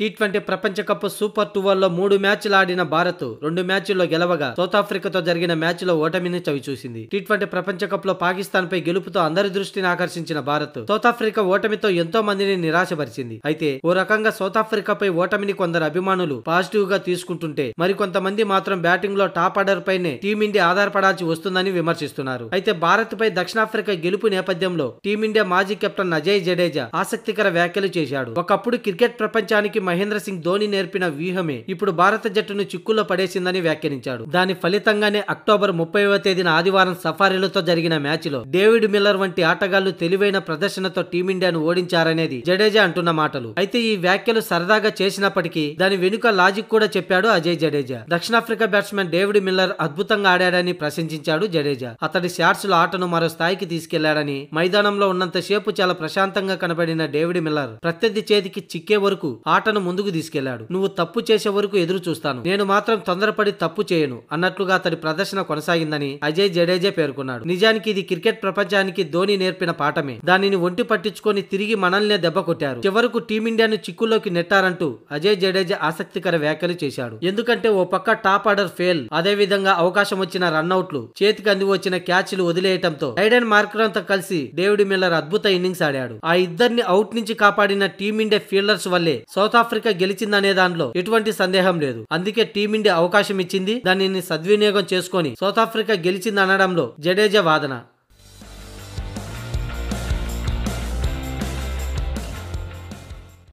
tea twenty ప్రపంచ cup super లో మూడు మ్యాచ్లు ఆడిన భారత్ రెండు మ్యాచ్ల్లో గెలవగా సౌత్ ఆఫ్రికాతో జరిగిన మ్యాచ్లో ఓటమిని చవిచూసింది టీ ట్వంటీ ప్రపంచ కప్ లో పాకిస్తాన్ పై గెలుపుతో అందరి దృష్టిని ఆకర్షించిన భారత్ సౌత్ ఆఫ్రికా ఓటమితో ఎంతో మందిని నిరాశపరిచింది అయితే ఓ రకంగా సౌత్ పై ఓటమిని కొందరు అభిమానులు పాజిటివ్ గా తీసుకుంటుంటే మరికొంతమంది మాత్రం బ్యాటింగ్ లో టాప్ ఆర్డర్ పైనే టీమిండియా ఆధారపడాల్సి వస్తుందని విమర్శిస్తున్నారు అయితే భారత్ పై దక్షిణాఫ్రికా గెలుపు నేపథ్యంలో టీమిండియా మాజీ కెప్టెన్ అజయ్ జడేజా ఆసక్తికర వ్యాఖ్యలు చేశాడు ఒకప్పుడు క్రికెట్ ప్రపంచానికి మహేంద్ర సింగ్ ధోని నేర్పిన వ్యూహమే ఇప్పుడు భారత జట్టును చిక్కుల్లో పడేసిందని వ్యాఖ్యానించాడు దాని ఫలితంగానే అక్టోబర్ ముప్పైవ తేదీన ఆదివారం సఫారీలతో జరిగిన మ్యాచ్లో డేవిడ్ మిల్లర్ వంటి ఆటగాళ్లు తెలివైన ప్రదర్శనతో టీమిండియాను ఓడించారనేది జడేజా అంటున్న మాటలు అయితే ఈ వ్యాఖ్యలు సరదాగా చేసినప్పటికీ దాని వెనుక లాజిక్ కూడా చెప్పాడు అజయ్ జడేజా దక్షిణాఫ్రికా బ్యాట్స్మెన్ డేవిడ్ మిల్లర్ అద్భుతంగా ఆడాడని ప్రశంసించాడు జడేజా అతడి షార్ట్స్ లో ఆటను మరో స్థాయికి తీసుకెళ్లాడని మైదానంలో ఉన్నంత సేపు చాలా ప్రశాంతంగా కనబడిన డేవిడ్ మిల్లర్ ప్రత్యర్థి చేతికి చిక్కే వరకు ఆటను తను ముందుకు తీసుకెళ్లాడు నువ్వు తప్పు చేసే వరకు ఎదురు చూస్తాను నేను మాత్రం తొందరపడి తప్పు చేయను అన్నట్లుగా అతడి ప్రదర్శన కొనసాగిందని అజయ్ జడేజా పేర్కొన్నాడు నిజానికి ఇది క్రికెట్ ప్రపంచానికి ధోని నేర్పిన పాఠమే దానిని ఒంటి పట్టించుకొని తిరిగి మనల్నే దెబ్బ కొట్టారు చివరకు టీమిండియాను చిక్కులోకి నెట్టారంటూ అజయ్ జడేజా ఆసక్తికర వ్యాఖ్యలు చేశాడు ఎందుకంటే ఓ పక్క టాప్ ఆర్డర్ ఫెయిల్ అదే విధంగా అవకాశం వచ్చిన రన్అట్లు చేతికి అంది వచ్చిన క్యాచ్లు వదిలేయటంతో ఐడెన్ మార్కరంతో కలిసి డేవిడ్ మిల్లర్ అద్భుత ఇన్నింగ్స్ ఆడాడు ఆ ఇద్దరిని అవుట్ నుంచి కాపాడిన టీమిండియా ఫీల్డర్స్ వల్లే సౌత్ ఆఫ్రికా గెలిచిందనే దానిలో ఎటువంటి సందేహం లేదు అందుకే టీమిండియా అవకాశం ఇచ్చింది దానిని సద్వినియోగం చేసుకొని సౌత్ ఆఫ్రికా గెలిచింది అనడంలో జడేజా వాదన